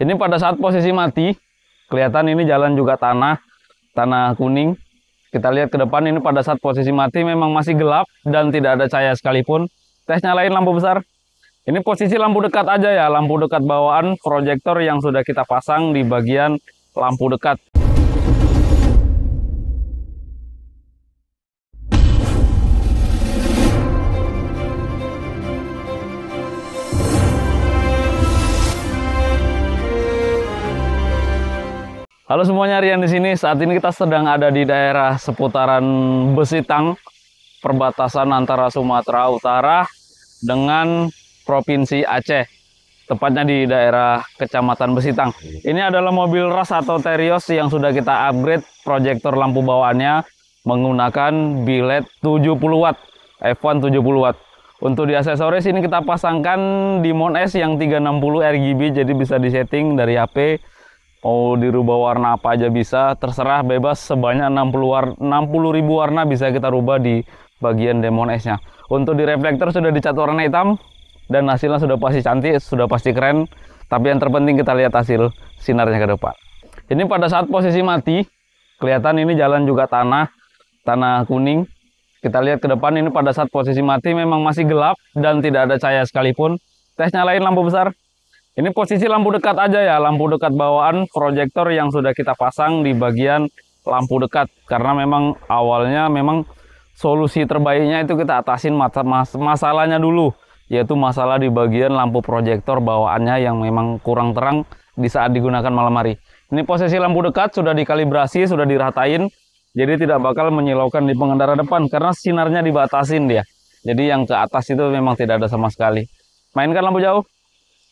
Ini pada saat posisi mati, kelihatan ini jalan juga tanah, tanah kuning. Kita lihat ke depan ini pada saat posisi mati memang masih gelap dan tidak ada cahaya sekalipun. Tes nyalain lampu besar. Ini posisi lampu dekat aja ya, lampu dekat bawaan proyektor yang sudah kita pasang di bagian lampu dekat. Halo semuanya, Rian di sini. Saat ini kita sedang ada di daerah seputaran Besitang, perbatasan antara Sumatera Utara dengan Provinsi Aceh. Tepatnya di daerah Kecamatan Besitang. Ini adalah mobil RAS atau Terios yang sudah kita upgrade proyektor lampu bawaannya menggunakan bilet 70 watt, F1 70 watt. Untuk di aksesoris ini kita pasangkan di Mon S yang 360 RGB jadi bisa disetting dari HP mau dirubah warna apa aja bisa terserah bebas sebanyak 60 warna 60 ribu warna bisa kita rubah di bagian demon S nya untuk di reflektor sudah dicat warna hitam dan hasilnya sudah pasti cantik sudah pasti keren tapi yang terpenting kita lihat hasil sinarnya ke depan ini pada saat posisi mati kelihatan ini jalan juga tanah tanah kuning kita lihat ke depan ini pada saat posisi mati memang masih gelap dan tidak ada cahaya sekalipun tes nyalain lampu besar ini posisi lampu dekat aja ya, lampu dekat bawaan proyektor yang sudah kita pasang di bagian lampu dekat karena memang awalnya memang solusi terbaiknya itu kita atasin mas masalahnya dulu yaitu masalah di bagian lampu proyektor bawaannya yang memang kurang terang di saat digunakan malam hari. Ini posisi lampu dekat sudah dikalibrasi, sudah diratain jadi tidak bakal menyilaukan di pengendara depan karena sinarnya dibatasin dia. Jadi yang ke atas itu memang tidak ada sama sekali. Mainkan lampu jauh.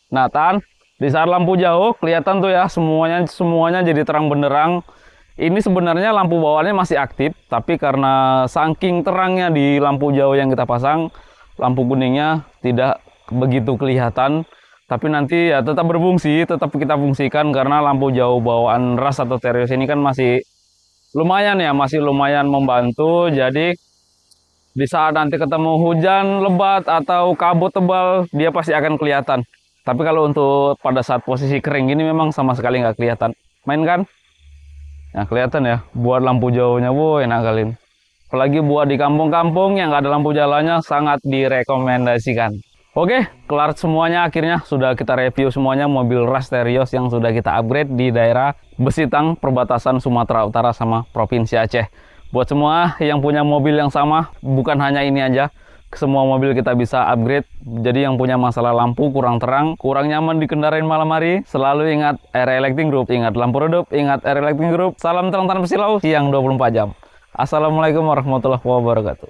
Nah, Tan, di saat lampu jauh kelihatan tuh ya semuanya semuanya jadi terang benderang. Ini sebenarnya lampu bawahnya masih aktif, tapi karena saking terangnya di lampu jauh yang kita pasang, lampu kuningnya tidak begitu kelihatan. Tapi nanti ya tetap berfungsi, tetap kita fungsikan karena lampu jauh bawaan ras atau terios ini kan masih lumayan ya, masih lumayan membantu. Jadi di saat nanti ketemu hujan lebat atau kabut tebal, dia pasti akan kelihatan. Tapi kalau untuk pada saat posisi kering gini memang sama sekali nggak kelihatan. Main kan? Nah kelihatan ya, buat lampu jauhnya, kali ini. Apalagi buat di kampung-kampung yang nggak ada lampu jalannya sangat direkomendasikan. Oke, kelar semuanya akhirnya sudah kita review semuanya mobil Rasterios yang sudah kita upgrade di daerah Besitang, perbatasan Sumatera Utara sama Provinsi Aceh. Buat semua yang punya mobil yang sama, bukan hanya ini aja, semua mobil kita bisa upgrade. Jadi yang punya masalah lampu kurang terang, kurang nyaman dikendarain malam hari, selalu ingat Air Electing Group, ingat lampu redup, ingat Air Electing Group. Salam terang tanpa silau siang 24 jam. Assalamualaikum warahmatullahi wabarakatuh.